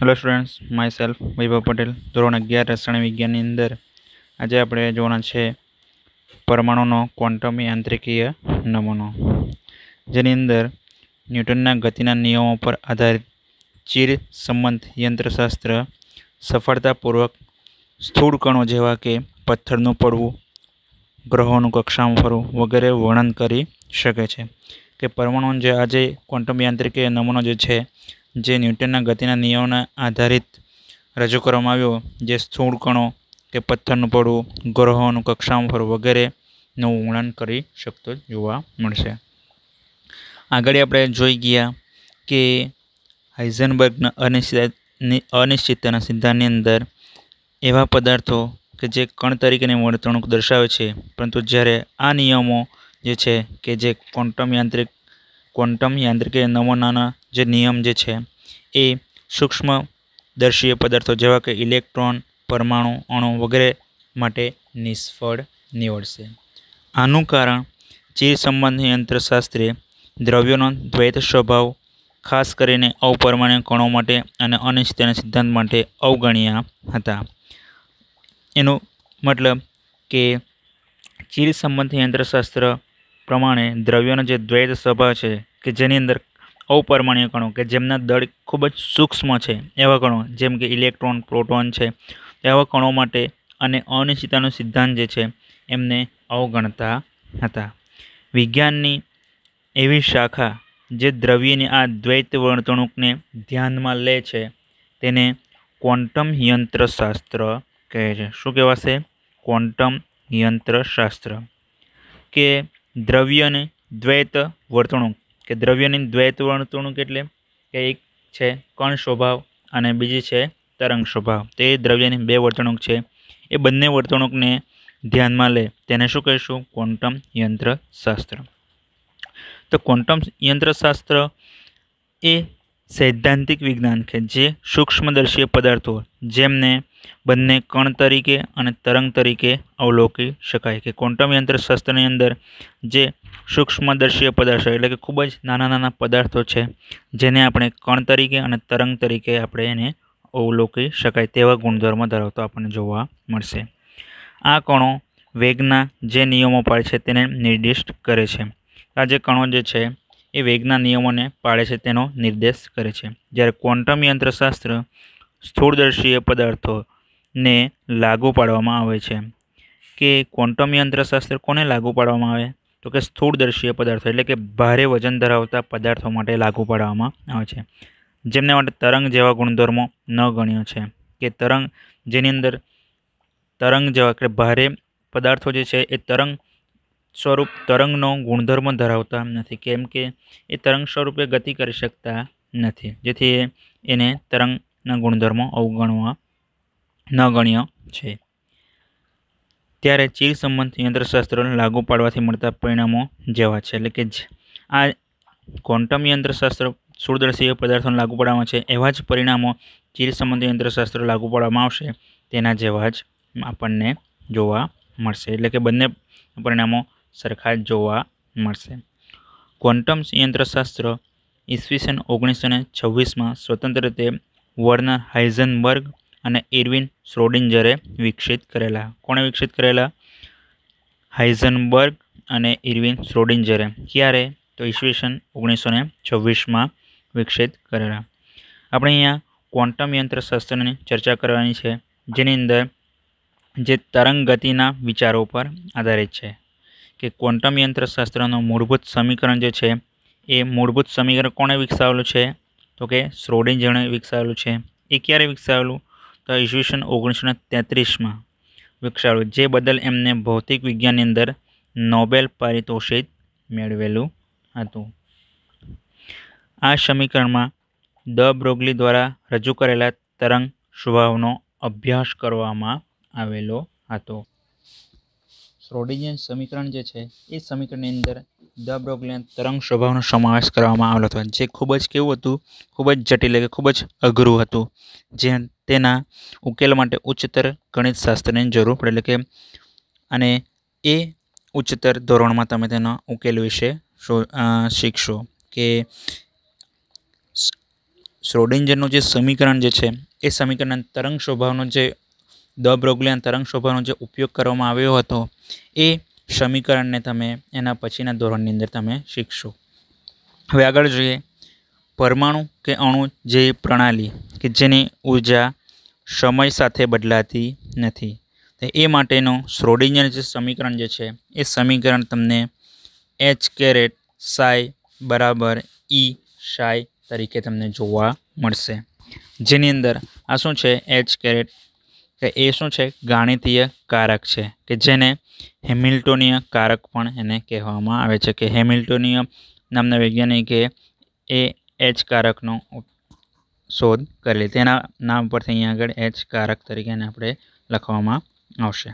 hello students myself Vaibhav Patel ધોરણ અગિયાર રસાયણ વિજ્ઞાનની અંદર આજે આપણે જોવાના છે પરમાણુનો ક્વોન્ટમ યાંત્રિકીય નમૂનો જેની અંદર ન્યૂટનના ગતિના નિયમો પર આધારિત ચીર સંબંધ યંત્રશાસ્ત્ર સફળતાપૂર્વક સ્થૂળ કણો જેવા કે પથ્થરનું પડવું ગ્રહોનું કક્ષામાં ફરવું વગેરે વર્ણન કરી શકે છે કે પરમાણુ જે આજે ક્વોન્ટમ યાંત્રિકીય નમૂનો જે છે જે ન્યૂટનના ગતિના નિયમોના આધારિત રજૂ કરવામાં આવ્યો જે સ્થૂળ કણો કે પથ્થરનું પડવું ગ્રહોનું કક્ષામાં ફરવું વગેરેનું વર્ણન કરી શકતો જોવા મળશે આગળ આપણે જોઈ ગયા કે હાઇઝનબર્ગના અનિશ્ચિત અનિશ્ચિતતાના સિદ્ધાંતની અંદર એવા પદાર્થો કે જે કણ તરીકેની વર્તણૂક દર્શાવે છે પરંતુ જ્યારે આ નિયમો જે છે કે જે ક્વોન્ટમ યાંત્રિક ક્વોન્ટમ યાંત્રિક નમૂનાના જે નિયમ જે છે એ સૂક્ષ્મ દર્શીય પદાર્થો જેવા કે ઇલેક્ટ્રોન પરમાણુ અણુ વગેરે માટે નિષ્ફળ નિવડશે આનું કારણ ચીરસંબંધની યંત્રશાસ્ત્રે દ્રવ્યોનો દ્વૈત સ્વભાવ ખાસ કરીને અપરમાણ્ય કણો માટે અને અનિશ્ચિતના સિદ્ધાંત માટે અવગણ્યા હતા એનો મતલબ કે ચીર સંબંધી યંત્રશાસ્ત્ર પ્રમાણે દ્રવ્યોનો જે દ્વૈત સ્વભાવ છે કે જેની અંદર અવપરમાણીય કણો કે જેમના દળ ખૂબ જ સૂક્ષ્મ છે એવા કણો જેમ કે ઇલેક્ટ્રોન પ્રોટોન છે એવા કણો માટે અને અનિશ્ચિતતાનો સિદ્ધાંત જે છે એમને અવગણતા હતા વિજ્ઞાનની એવી શાખા જે દ્રવ્યની આ દ્વૈત વર્તણૂકને ધ્યાનમાં લે છે તેને ક્વોન્ટમ યંત્રશાસ્ત્ર કહે છે શું કહેવાશે ક્વોન્ટમ યંત્રશાસ્ત્ર કે દ્રવ્યની દ્વૈત વર્તણૂક કે દ્રવ્યની દ્વૈત વર્ણતુણુક એટલે કે એક છે કણ સ્વભાવ અને બીજી છે તરંગ સ્વભાવ તે દ્રવ્યની બે વર્તણૂક છે એ બંને વર્તણૂકને ધ્યાનમાં લે તેને શું કહીશું ક્વોન્ટમ યંત્રશાસ્ત્ર તો ક્વોન્ટમ યંત્રશાસ્ત્ર એ સૈદ્ધાંતિક વિજ્ઞાન કે જે સૂક્ષ્મદર્શીય પદાર્થો જેમને બંને કણ તરીકે અને તરંગ તરીકે અવલોકી શકાય કે ક્વોન્ટમ યંત્રશાસ્ત્રની અંદર જે સૂક્ષ્મદર્શીય પદાર્થો એટલે કે ખૂબ જ નાના નાના પદાર્થો છે જેને આપણે કણ તરીકે અને તરંગ તરીકે આપણે એને અવલોકી શકાય તેવા ગુણધર્મો ધરાવતો આપણને જોવા મળશે આ કણો વેગના જે નિયમો પાડે છે તેને નિર્દિષ્ટ કરે છે આ જે કણો જે છે એ વેગના નિયમોને પાળે છે તેનો નિર્દેશ કરે છે જ્યારે ક્વોન્ટમ યંત્રશાસ્ત્ર સ્થૂળદર્શીય પદાર્થો ને લાગુ પાડવામાં આવે છે કે ક્વોન્ટમ યંત્રશાસ્ત્ર કોને લાગુ પાડવામાં આવે તો કે સ્થૂળદર્શીય પદાર્થો એટલે કે ભારે વજન ધરાવતા પદાર્થો માટે લાગુ પાડવામાં આવે છે જેમને માટે તરંગ જેવા ગુણધર્મો ન ગણ્યો છે કે તરંગ જેની અંદર તરંગ જેવા કે ભારે પદાર્થો જે છે એ તરંગ સ્વરૂપ તરંગનો ગુણધર્મ ધરાવતા નથી કેમ કે એ તરંગ સ્વરૂપે ગતિ કરી શકતા નથી જેથી એને તરંગના ગુણધર્મો અવગણવા નગણ્ય છે ત્યારે ચીર સંબંધ યંત્રશાસ્ત્ર લાગુ પાડવાથી મળતા પરિણામો જેવા છે એટલે કે આ ક્વોન્ટમ યંત્રશાસ્ત્ર સુદર્શીય પદાર્થોને લાગુ પાડવામાં છે એવા જ પરિણામો ચીર સંબંધી યંત્રશાસ્ત્ર લાગુ પાડવામાં આવશે તેના જેવા જ આપણને જોવા મળશે એટલે કે બંને પરિણામો સરખા જોવા મળશે ક્વોન્ટમ યંત્રશાસ્ત્ર ઈસવીસન ઓગણીસો ને છવ્વીસમાં સ્વતંત્ર રીતે વર્નર હાઇઝનબર્ગ અને ઇર્વિન શ્રોડિંજરે વિકસિત કરેલા કોણે વિકસિત કરેલા હાઇઝનબર્ગ અને ઇર્વિન શ્રોડિંજરે ક્યારે તો ઈસવીસન ઓગણીસો ને છવ્વીસમાં વિકસિત કરેલા આપણે અહીંયા ક્વોન્ટમ યંત્રશાસ્ત્રની ચર્ચા કરવાની છે જેની અંદર જે તરંગ ગતિના વિચારો પર આધારિત છે કે ક્વોન્ટમ યંત્રશાસ્ત્રનું મૂળભૂત સમીકરણ જે છે એ મૂળભૂત સમીકરણ કોણે વિકસાવેલું છે તો કે શ્રોડિંજરને વિકસાવેલું છે એ ક્યારે વિકસાવેલું તો ઈસવીસન ઓગણીસો ને તેત્રીસમાં વિકસાવ્યું જે બદલ એમને ભૌતિક વિજ્ઞાનની અંદર નોબેલ પારિતોષિત મેળવેલું હતું આ સમીકરણમાં દ બ્રોગલી દ્વારા રજૂ કરેલા તરંગ સ્વભાવનો અભ્યાસ કરવામાં આવેલો હતો શ્રોડિંજર સમીકરણ જે છે એ સમીકરણની અંદર ધ બ્રોકલેન તરંગ સ્વભાવનો સમાવેશ કરવામાં આવેલો હતો જે ખૂબ જ કેવું હતું ખૂબ જ જટિલ કે ખૂબ જ અઘરું હતું જે તેના ઉકેલ માટે ઉચ્ચતર ગણિત શાસ્ત્રની જરૂર પડે એટલે કે અને એ ઉચ્ચતર ધોરણમાં તમે તેનો ઉકેલ વિશે શીખશો કે શ્રોડિંજરનું જે સમીકરણ જે છે એ સમીકરણ તરંગ સ્વભાવનો જે દ બ્રોગલિયન તરંગ સ્વભાવનો જે ઉપયોગ કરવામાં આવ્યો હતો એ સમીકરણને તમે એના પછીના ધોરણની અંદર તમે શીખશો હવે આગળ જોઈએ પરમાણુ કે અણુ જે પ્રણાલી કે જેની ઊર્જા સમય સાથે બદલાતી નથી તો એ માટેનું શ્રોડિંજર જે સમીકરણ જે છે એ સમીકરણ તમને એચ કેરેટ સાય બરાબર ઈ સાય તરીકે તમને જોવા મળશે જેની અંદર આ શું છે એચ કેરેટ કે એ શું છે ગાણિતીય કારક છે કે જેને હેમિલ્ટોનિય કારક પણ એને કહેવામાં આવે છે કે હેમિલ્ટોનિય નામના વૈજ્ઞાનિકે એ એચ કારકનો શોધ કરેલી તેના નામ પરથી અહીંયા આગળ એચ કારક તરીકે એને આપણે લખવામાં આવશે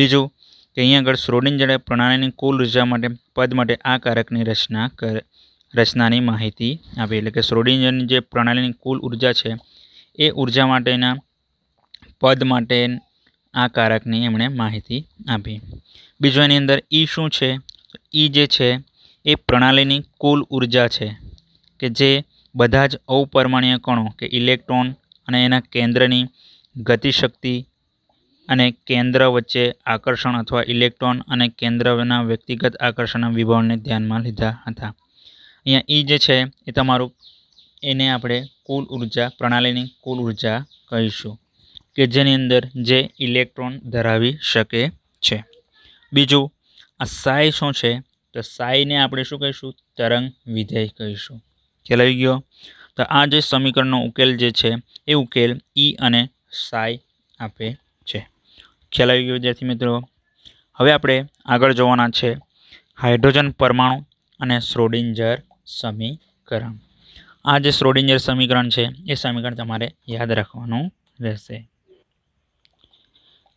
બીજું કે અહીંયા આગળ શ્રોડિંજરે પ્રણાલીની કુલ ઉર્જા માટે પદ માટે આ કારકની રચના કર રચનાની માહિતી આપી એટલે કે શ્રોડિંજરની જે પ્રણાલીની કુલ ઉર્જા છે એ ઉર્જા માટેના પદ માટે આ કારકની એમણે માહિતી આપી બીજો એની અંદર ઈ શું છે ઈ જે છે એ પ્રણાલીની કુલ ઉર્જા છે કે જે બધા જ અવપરમાણીય કણો કે ઇલેક્ટ્રોન અને એના કેન્દ્રની ગતિશક્તિ અને કેન્દ્ર વચ્ચે આકર્ષણ અથવા ઇલેક્ટ્રોન અને કેન્દ્રના વ્યક્તિગત આકર્ષણના વિભાવને ધ્યાનમાં લીધા હતા અહીંયા ઈ જે છે એ તમારું એને આપણે કુલ ઉર્જા પ્રણાલીની કુલ ઉર્જા કહીશું કે જેની અંદર જે ઇલેક્ટ્રોન ધરાવી શકે છે બીજું આ સાય શું છે તો સાયને આપણે શું કહીશું તરંગ વિધેય કહીશું ખ્યાલ આવી ગયો તો આ જે સમીકરણનો ઉકેલ જે છે એ ઉકેલ ઈ e અને સાય આપે છે ખ્યાલ આવી ગયો વિદ્યાર્થી મિત્રો હવે આપણે આગળ જોવાના છે હાઇડ્રોજન પરમાણુ અને સ્રોડિંજર સમીકરણ આ જે સ્રોડિંજર સમીકરણ છે એ સમીકરણ તમારે યાદ રાખવાનું રહેશે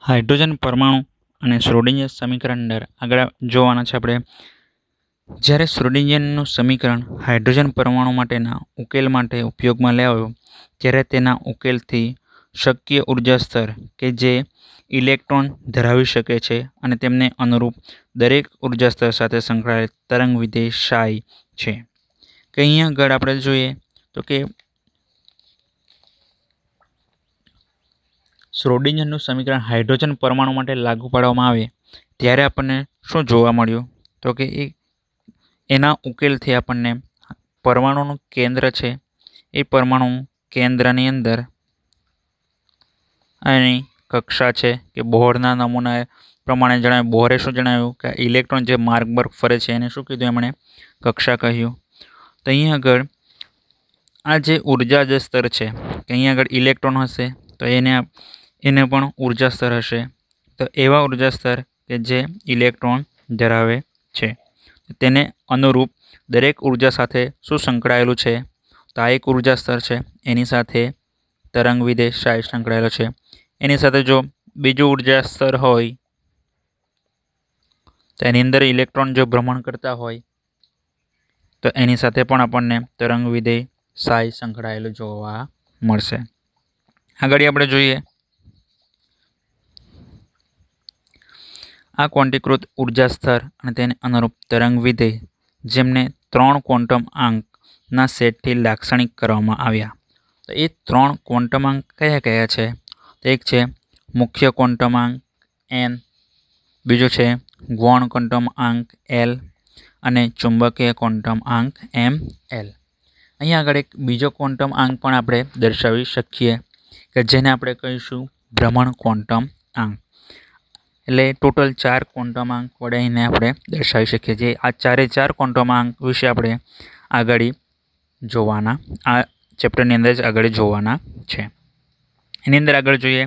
હાઇડ્રોજન પરમાણુ અને શ્રોડિંજર સમીકરણ અંદર આગળ જોવાના છે આપણે જ્યારે શ્રોડિંજરનું સમીકરણ હાઇડ્રોજન પરમાણુ માટેના ઉકેલ માટે ઉપયોગમાં લેવાયો ત્યારે તેના ઉકેલથી શક્ય ઉર્જા સ્તર કે જે ઇલેક્ટ્રોન ધરાવી શકે છે અને તેમને અનુરૂપ દરેક ઉર્જા સ્તર સાથે સંકળાયેલ તરંગ વિધેય સાય છે કે અહીંયા આગળ આપણે જોઈએ તો કે શ્રોડિંજરનું સમીકરણ હાઇડ્રોજન પરમાણુ માટે લાગુ પાડવામાં આવે ત્યારે આપણને શું જોવા મળ્યું તો કે એ એના ઉકેલથી આપણને પરમાણુનું કેન્દ્ર છે એ પરમાણુ કેન્દ્રની અંદર એની કક્ષા છે કે બોહરના નમૂના પ્રમાણે જણાવ્યું બોહરે શું જણાવ્યું કે ઇલેક્ટ્રોન જે માર્ગ પર ફરે છે એને શું કીધું એમણે કક્ષા કહ્યું તો અહીં આગળ આ જે ઉર્જા જે સ્તર છે કે અહીં આગળ ઇલેક્ટ્રોન હશે તો એને એને પણ ઉર્જા સ્તર હશે તો એવા ઉર્જા સ્તર કે જે ઇલેક્ટ્રોન ધરાવે છે તેને અનુરૂપ દરેક ઉર્જા સાથે શું સંકળાયેલું છે તો આ એક ઉર્જા સ્તર છે એની સાથે તરંગ વિદેશ સાય સંકળાયેલો છે એની સાથે જો બીજું ઉર્જા સ્તર હોય તો એની અંદર ઇલેક્ટ્રોન જો ભ્રમણ કરતા હોય તો એની સાથે પણ આપણને તરંગ વિધેય સાય સંકળાયેલું જોવા મળશે આગળ આપણે જોઈએ આ ક્વોન્ટીકૃત ઉર્જા સ્તર અને તેને અનુરૂપ તરંગ વિધેય જેમને ત્રણ ક્વોન્ટમ આંકના સેટથી લાક્ષણિક કરવામાં આવ્યા તો એ ત્રણ ક્વોન્ટમ આંક કયા કયા છે તો એક છે મુખ્ય ક્વોન્ટમ આંક એન બીજો છે ગૌણ ક્વોન્ટમ આંક એલ અને ચુંબકીય ક્વોન્ટમ આંક એમ એલ અહીંયા આગળ એક બીજો ક્વોન્ટમ આંક પણ આપણે દર્શાવી શકીએ કે જેને આપણે કહીશું ભ્રમણ ક્વોન્ટમ આંક એટલે ટોટલ ચાર ક્વોન્ટમાંક વડે એને આપણે દર્શાવી શકીએ છીએ આ ચારે ચાર ક્વોન્ટમાંક વિશે આપણે આગળ જોવાના આ ચેપ્ટરની અંદર જ આગળ જોવાના છે એની અંદર આગળ જોઈએ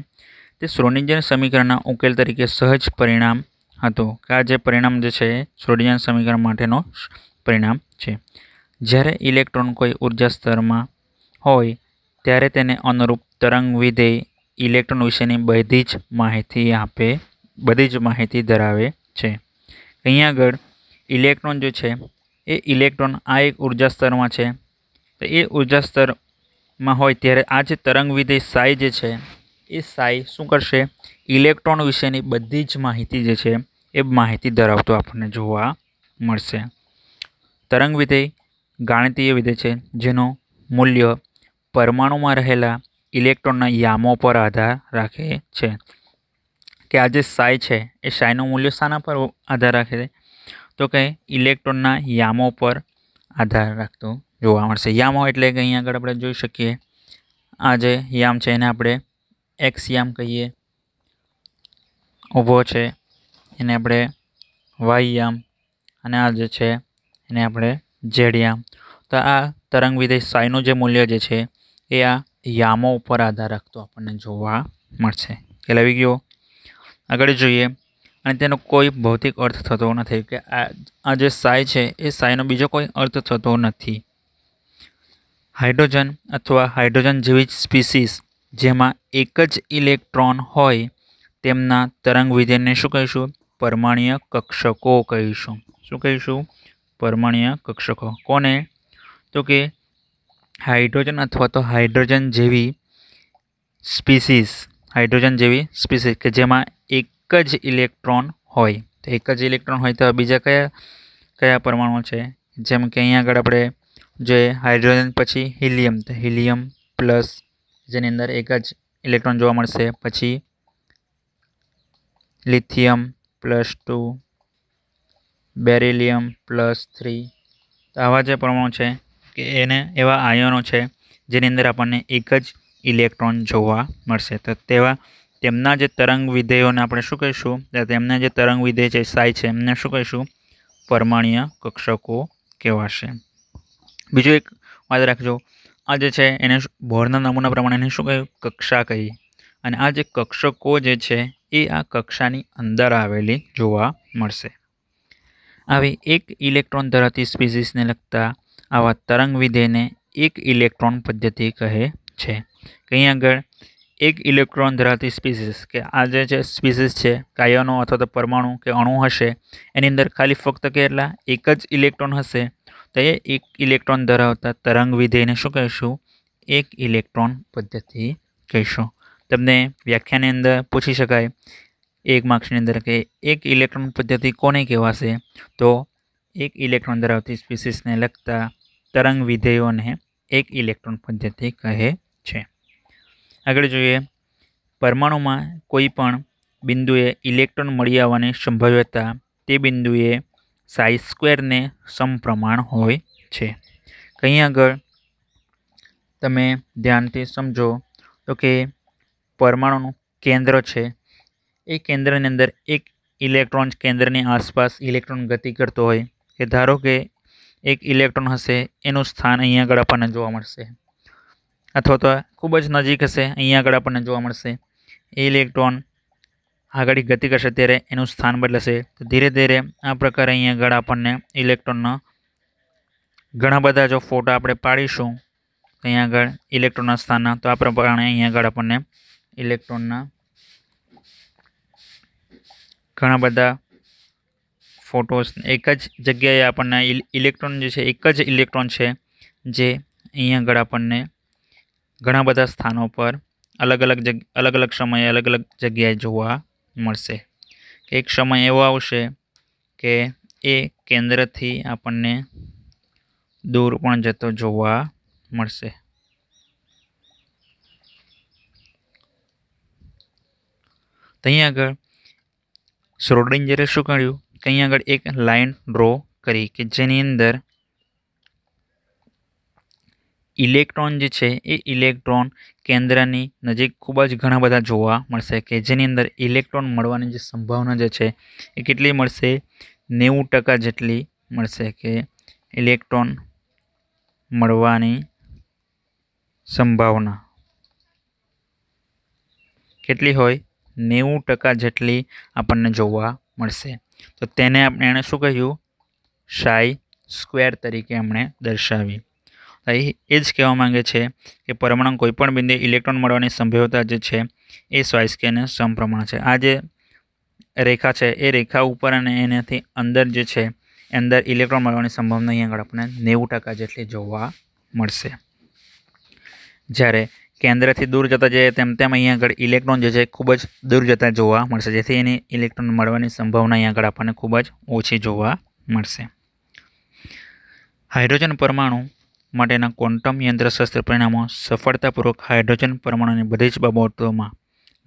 તે શ્રોડિંજર સમીકરણના ઉકેલ તરીકે સહજ પરિણામ હતો કે આ જે પરિણામ જે છે શ્રોડિંજર સમીકરણ માટેનો પરિણામ છે જ્યારે ઇલેક્ટ્રોન કોઈ ઉર્જા સ્તરમાં હોય ત્યારે તેને અનુરૂપ તરંગ વિધેય ઇલેક્ટ્રોન વિશેની બધી જ માહિતી આપે બધી જ માહિતી ધરાવે છે અહીંયા આગળ ઇલેક્ટ્રોન જે છે એ ઇલેક્ટ્રોન આ એક ઉર્જા સ્તરમાં છે તો એ ઉર્જા સ્તરમાં હોય ત્યારે આ જે તરંગ વિધેય સાઈ જે છે એ સાઈ શું કરશે ઇલેક્ટ્રોન વિશેની બધી જ માહિતી જે છે એ માહિતી ધરાવતો આપણને જોવા મળશે તરંગ વિધેય ગાણિતીય વિધેય છે જેનું મૂલ્ય પરમાણુમાં રહેલા ઇલેક્ટ્રોનના યામો પર આધાર રાખે છે કે આ જે સાય છે એ સાયનું મૂલ્ય શાના પર આધાર રાખે છે તો કે ઇલેક્ટ્રોનના યામો પર આધાર રાખતું જોવા મળશે યામો એટલે કે અહીં આગળ આપણે જોઈ શકીએ આ જે યામ છે એને આપણે એક્સ યામ કહીએ ઊભો છે એને આપણે વાય યામ અને આ જે છે એને આપણે ઝેડ યામ તો આ તરંગ વિધેય સાયનું જે મૂલ્ય જે છે એ આ યામો ઉપર આધાર રાખતો આપણને જોવા મળશે કે લઈ ગયો આગળ જોઈએ અને તેનો કોઈ ભૌતિક અર્થ થતો નથી કે આ જે સાય છે એ સાયનો બીજો કોઈ અર્થ થતો નથી હાઇડ્રોજન અથવા હાઇડ્રોજન જેવી જ સ્પીસીસ જેમાં એક જ ઇલેક્ટ્રોન હોય તેમના તરંગ વિધેયને શું કહીશું પરમાણીય કક્ષકો કહીશું શું કહીશું પરમાણીય કક્ષકો કોને તો કે હાઇડ્રોજન અથવા તો હાઇડ્રોજન જેવી સ્પીસીસ હાઇડ્રોજન જેવી સ્પીસીસ કે જેમાં એક જ ઇલેક્ટ્રોન હોય તો એક જ ઇલેક્ટ્રોન હોય તો બીજા કયા કયા પરમાણુ છે જેમ કે અહીંયા આગળ આપણે જે હાઇડ્રોજન પછી હિલિયમ તો હિલિયમ પ્લસ જેની અંદર એક જ ઇલેક્ટ્રોન જોવા મળશે પછી lithium plus two beryllium plus three તો આવા જે પરમાણુ છે કે એને એવા આયનો છે જેની અંદર આપણને એક જ ઇલેક્ટ્રોન જોવા મળશે તો તેવા તેમના જે તરંગ વિધેયોને આપણે શું કહીશું તેમના જે તરંગ વિધેય છે સાય છે એમને શું કહીશું પરમાણીય કક્ષકો કહેવાશે બીજું એક વાત રાખજો આ જે છે એને બોરના નમૂના પ્રમાણે એને શું કહ્યું કક્ષા કહી અને આ જે કક્ષકો જે છે એ આ કક્ષાની અંદર આવેલી જોવા મળશે આવી એક ઇલેક્ટ્રોન ધરાવતી સ્પીસીસને લગતા આવા તરંગ વિધેયને એક ઇલેક્ટ્રોન પદ્ધતિ કહે છે કંઈ આગળ એક ઇલેક્ટ્રોન ધરાવતી સ્પીસીસ કે આ જે છે સ્પીસીસ છે કાયનો અથવા તો પરમાણુ કે અણુ હશે એની અંદર ખાલી ફક્ત કેટલા એક જ ઇલેક્ટ્રોન હશે તો એ એક ઇલેક્ટ્રોન ધરાવતા તરંગ વિધેયને શું કહીશું એક ઇલેક્ટ્રોન પદ્ધતિ કહીશું તમને વ્યાખ્યાની અંદર પૂછી શકાય એક માર્ક્સની અંદર કે એક ઇલેક્ટ્રોન પદ્ધતિ કોને કહેવાશે તો એક ઇલેક્ટ્રોન ધરાવતી સ્પીસીસને લગતા તરંગ વિધેયોને એક ઇલેક્ટ્રોન પદ્ધતિ કહે આગળ જોઈએ પરમાણુમાં કોઈ પણ બિંદુએ ઇલેક્ટ્રોન મળી આવવાની સંભવ્યતા તે બિંદુએ સાઈ સ્ક્વેરને સમપ્રમાણ હોય છે કંઈ આગળ તમે ધ્યાનથી સમજો તો કે પરમાણુનું કેન્દ્ર છે એ કેન્દ્રની અંદર એક ઇલેક્ટ્રોન કેન્દ્રની આસપાસ ઇલેક્ટ્રોન ગતિ કરતો હોય કે ધારો કે એક ઇલેક્ટ્રોન હશે એનું સ્થાન અહીં આગળ આપણને જોવા મળશે અથવા તો ખૂબ જ નજીક હશે અહીંયા આગળ આપણને જોવા મળશે એ ઇલેક્ટ્રોન આગળ ગતિ કરશે ત્યારે એનું સ્થાન બદલશે તો ધીરે ધીરે આ પ્રકારે અહીંયા આગળ આપણને ઇલેક્ટ્રોનના ઘણા બધા જો ફોટા આપણે પાડીશું અહીંયા આગળ ઇલેક્ટ્રોનના સ્થાનના તો આ પ્રમાણે અહીંયા આગળ આપણને ઇલેક્ટ્રોનના ઘણા બધા ફોટોસ એક જ જગ્યાએ આપણને ઇલેક્ટ્રોન જે છે એક જ ઇલેક્ટ્રોન છે જે અહીંયા આગળ આપણને ઘણા બધા સ્થાનો પર અલગ અલગ જગ્યા અલગ અલગ સમય અલગ અલગ જગ્યાએ જોવા મળશે એક સમય એવો આવશે કે એ કેન્દ્ર થી આપણે દૂર પણ જતો જોવા મળશે ત્યાં આગળ સરો ડેન્જરે શું કર્યું કે અહીં આગળ એક લાઇન ડ્રો કરી કે જે ની અંદર इलेक्ट्रॉन जे छे ए इलेक्ट्रॉन केंद्रની નજીક ખૂબ જ ઘણો બધો જોવા મળશે કે જે ની અંદર ઇલેક્ટ્રોન મળવાની જે સંભાવના જે છે એ કેટલી મળશે 90% જેટલી મળશે કે ઇલેક્ટ્રોન મળવાની સંભાવના કેટલી હોય 90% જેટલી આપણે જોવા મળશે તો તેને આપણે શું કહીયું साई स्क्वेअर તરીકે આપણે દર્શાવી અહીં એ જ કહેવા માંગે છે કે પરમાણુ કોઈપણ બિંદુએ ઇલેક્ટ્રોન મળવાની સંભાવ્યતા જે છે એ સ્વાયસ્કીયને સમપ્રમાણ છે આ જે રેખા છે એ રેખા ઉપર અને એનાથી અંદર જે છે અંદર ઇલેક્ટ્રોન મળવાની સંભાવના અહીંયા આગળ આપણને નેવું ટકા જેટલી જોવા મળશે જ્યારે કેન્દ્રથી દૂર જતાં જઈએ તેમ તેમ અહીંયા આગળ ઇલેક્ટ્રોન જે છે ખૂબ જ દૂર જતાં જોવા મળશે જેથી એની ઇલેક્ટ્રોન મળવાની સંભાવના અહીં આગળ આપણને ખૂબ જ ઓછી જોવા મળશે હાઇડ્રોજન પરમાણુ માટેના ક્વોન્ટમ યંત્રશાસ્ત્ર પરિણામો સફળતાપૂર્વક હાઇડ્રોજન પરમાણુની બધી જ બાબતોમાં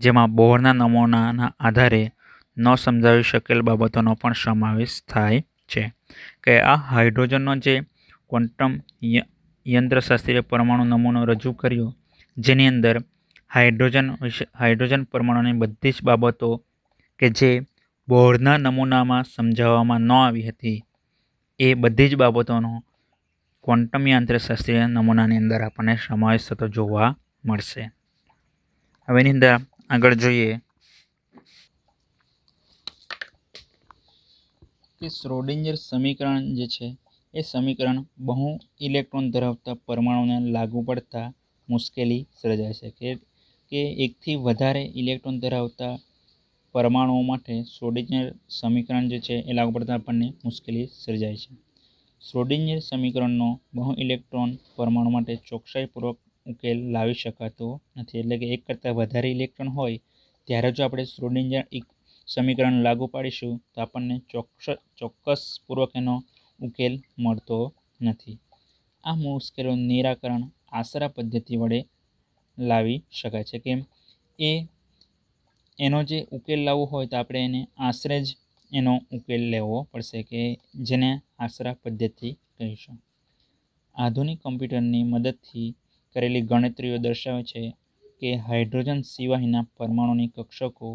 જેમાં બોહરના નમૂનાના આધારે ન સમજાવી શકેલ બાબતોનો પણ સમાવેશ થાય છે કે આ હાઇડ્રોજનનો જે ક્વોન્ટમ યંત્રશાસ્ત્રીય પરમાણુ નમૂનો રજૂ કર્યો જેની અંદર હાઇડ્રોજન વિશે હાઇડ્રોજન પરમાણુની બધી જ બાબતો કે જે બોહરના નમૂનામાં સમજાવવામાં ન આવી હતી એ બધી જ બાબતોનો ક્વોન્ટમ યાંત્રશાસ્ત્રીય નમૂનાની અંદર આપણને સમાવેશ થતો જોવા મળશે હવે અંદર આગળ જોઈએ કે શ્રોડિંજર સમીકરણ જે છે એ સમીકરણ બહુ ઇલેક્ટ્રોન ધરાવતા પરમાણુને લાગુ પડતા મુશ્કેલી સર્જાય છે કે કે એકથી વધારે ઇલેક્ટ્રોન ધરાવતા પરમાણુઓ માટે શ્રોડિંજર સમીકરણ જે છે એ લાગુ પડતા આપણને મુશ્કેલી સર્જાય છે શ્રોડિંજર સમીકરણનો બહુ ઇલેક્ટ્રોન પરમાણુ માટે ચોકસાઈપૂર્વક ઉકેલ લાવી શકાતો નથી એટલે કે એક કરતાં વધારે ઇલેક્ટ્રોન હોય ત્યારે જો આપણે શ્રોડિંજર સમીકરણ લાગુ પાડીશું તો આપણને ચોક્કસ ચોક્કસપૂર્વક એનો ઉકેલ મળતો નથી આ મુશ્કેલીનું નિરાકરણ આશરા પદ્ધતિ વડે લાવી શકાય છે કેમ એ એનો જે ઉકેલ લાવવો હોય તો આપણે એને આશરે જ એનો ઉકેલ લેવો પડશે કે જેને આશરા પદ્ધતિ કહીશું આધુનિક કમ્પ્યુટરની મદદથી કરેલી ગણતરીઓ દર્શાવે છે કે હાઇડ્રોજન સિવાયના પરમાણુની કક્ષકો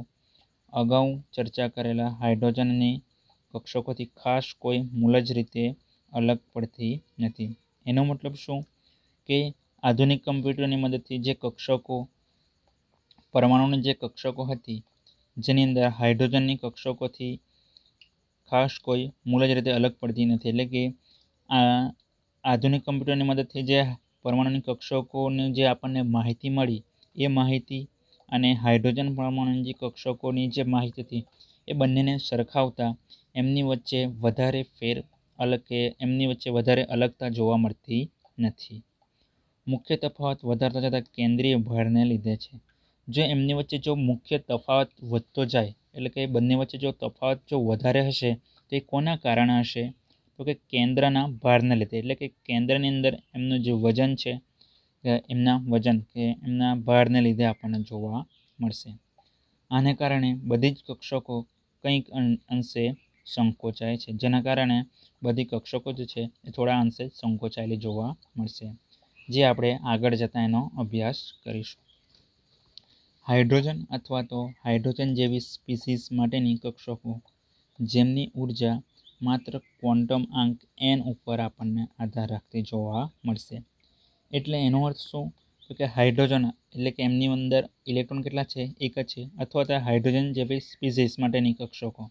અગાઉ ચર્ચા કરેલા હાઇડ્રોજનની કક્ષકોથી ખાસ કોઈ મૂલજ રીતે અલગ પડતી નથી એનો મતલબ શું કે આધુનિક કમ્પ્યુટરની મદદથી જે કક્ષકો પરમાણુની જે કક્ષકો હતી જેની અંદર હાઇડ્રોજનની કક્ષકોથી ખાસ કોઈ મૂળ જ રીતે અલગ પડતી નથી એટલે કે આ આધુનિક કમ્પ્યુટરની મદદથી જે પરમાણુની કક્ષકોની જે આપણને માહિતી મળી એ માહિતી અને હાઇડ્રોજન પરમાણુની જે કક્ષકોની જે માહિતી હતી એ બંનેને સરખાવતા એમની વચ્ચે વધારે ફેર અલગ કે એમની વચ્ચે વધારે અલગતા જોવા મળતી નથી મુખ્ય તફાવત વધારતા જતાં કેન્દ્રીય ભારને લીધે છે જો એમની વચ્ચે જો મુખ્ય તફાવત વધતો જાય એટલે કે બંને વચ્ચે જો તફાવત જો વધારે હશે તો એ કોના કારણે હશે તો કે કેન્દ્રના ભારને લીધે એટલે કે કેન્દ્રની અંદર એમનું જે વજન છે એમના વજન કે એમના ભારને લીધે આપણને જોવા મળશે આને કારણે બધી જ કક્ષકો કંઈક અંશે સંકોચાય છે જેના કારણે બધી કક્ષકો જે છે એ થોડા અંશે સંકોચાયેલી જોવા મળશે જે આપણે આગળ જતાં એનો અભ્યાસ કરીશું હાઇડ્રોજન અથવા તો હાઇડ્રોજન જેવી સ્પીસીસ માટેની કક્ષકો જેમની ઊર્જા માત્ર ક્વોન્ટમ આંક એન ઉપર આપણને આધાર રાખતી જોવા મળશે એટલે એનો અર્થ શું તો કે હાઇડ્રોજન એટલે કે એમની અંદર ઇલેક્ટ્રોન કેટલા છે એક જ છે અથવા તો હાઇડ્રોજન જેવી સ્પીસીસ માટેની કક્ષકો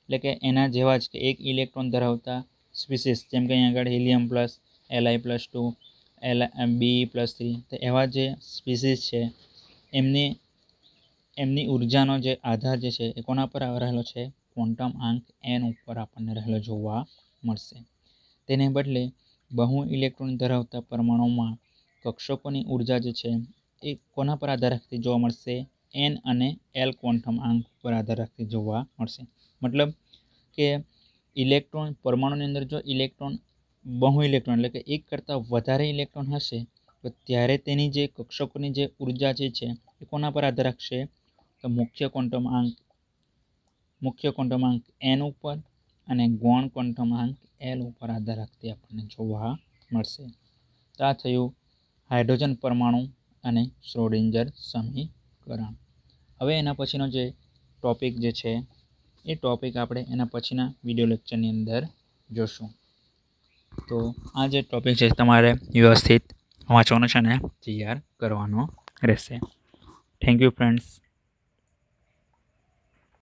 એટલે કે એના જેવા જ કે એક ઇલેક્ટ્રોન ધરાવતા સ્પીસીસ જેમ કે અહીં આગળ helium plus LI plus two L B plus three તો એવા જે સ્પીસીસ છે એમની એમની ઉર્જાનો જે આધાર જે છે એ કોના પર રહેલો છે ક્વોન્ટમ આંક એન ઉપર આપણને રહેલો જોવા મળશે તેને બદલે બહુ ઇલેક્ટ્રોન ધરાવતા પરમાણુમાં કક્ષકોની ઉર્જા જે છે એ કોના પર આધાર રાખતી જોવા મળશે એન અને એલ ક્વોન્ટમ આંક ઉપર આધાર રાખતી જોવા મળશે મતલબ કે ઇલેક્ટ્રોન પરમાણુની અંદર જો ઇલેક્ટ્રોન બહુ ઇલેક્ટ્રોન એટલે કે એક કરતાં વધારે ઇલેક્ટ્રોન હશે તો ત્યારે તેની જે કક્ષકોની જે ઉર્જા જે છે એ કોના પર આધાર રાખશે તો મુખ્ય ક્વોન્ટમ આંક મુખ્ય ક્વોન્ટમ આંક એન ઉપર અને ગૌણ ક્વોન્ટમ આંક એલ ઉપર આધાર રાખતી આપણને જોવા મળશે તો આ થયું હાઇડ્રોજન પરમાણુ અને શ્રોડિંજર સમીકરણ હવે એના પછીનો જે ટોપિક જે છે એ ટોપિક આપણે એના પછીના વિડીયો લેક્ચરની અંદર જોશું તો આ જે ટોપિક છે તમારે વ્યવસ્થિત વાંચવાનો છે ને તૈયાર કરવાનો રહેશે થેન્ક યુ ફ્રેન્ડ્સ